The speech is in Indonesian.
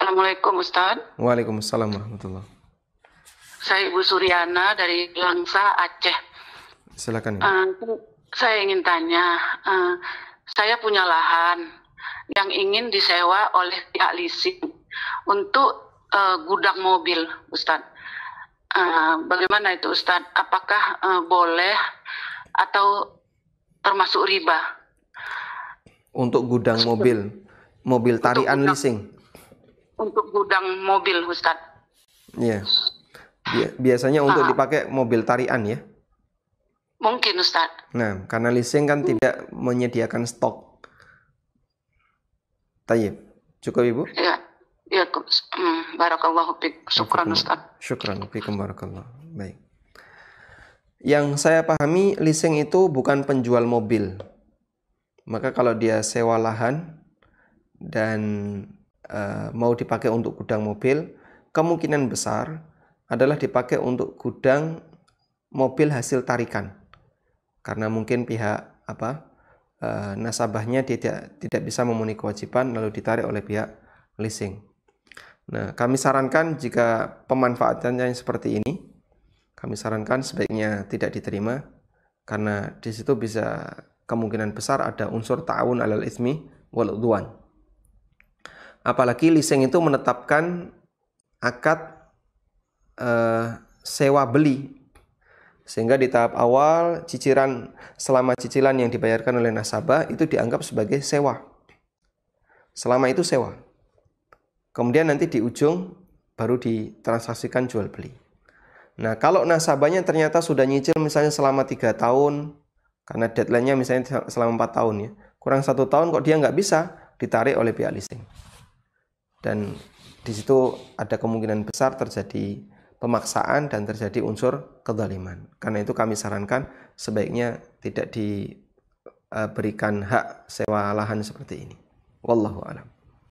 Assalamualaikum Ustaz. Waalaikumsalam warahmatullah. Saya Ibu Suryana dari Langsa Aceh. Silakan. ya. Uh, saya ingin tanya, uh, saya punya lahan yang ingin disewa oleh pihak leasing untuk uh, gudang mobil, Ustaz. Uh, bagaimana itu Ustaz? Apakah uh, boleh atau termasuk riba? Untuk gudang mobil, mobil tarian leasing untuk gudang mobil Ustadz. Iya. Yeah. Biasanya untuk ah. dipakai mobil tarian ya? Mungkin Ustadz. Nah, karena leasing kan hmm. tidak menyediakan stok. Tayyib. Cukup Ibu? Iya. Ya, Barakallah, ya, mm, barakallahu fiik. Syukran Ustaz. Syukran fiikum barakallah. Baik. Yang saya pahami leasing itu bukan penjual mobil. Maka kalau dia sewa lahan dan Eh, mau dipakai untuk gudang mobil, kemungkinan besar adalah dipakai untuk gudang mobil hasil tarikan. Karena mungkin pihak apa eh, nasabahnya tidak tidak bisa memenuhi kewajiban lalu ditarik oleh pihak leasing. Nah, kami sarankan jika pemanfaatannya yang seperti ini, kami sarankan sebaiknya tidak diterima karena di situ bisa kemungkinan besar ada unsur ta'awun alal ismi wal udwan. Apalagi leasing itu menetapkan akad e, sewa beli. Sehingga di tahap awal cicilan selama cicilan yang dibayarkan oleh nasabah itu dianggap sebagai sewa. Selama itu sewa. Kemudian nanti di ujung baru ditransaksikan jual beli. Nah, kalau nasabahnya ternyata sudah nyicil misalnya selama tiga tahun, karena deadline-nya misalnya selama 4 tahun ya, kurang satu tahun kok dia nggak bisa ditarik oleh pihak leasing dan di situ ada kemungkinan besar terjadi pemaksaan dan terjadi unsur kezaliman. Karena itu kami sarankan sebaiknya tidak diberikan eh, hak sewa lahan seperti ini. Wallahu a'lam.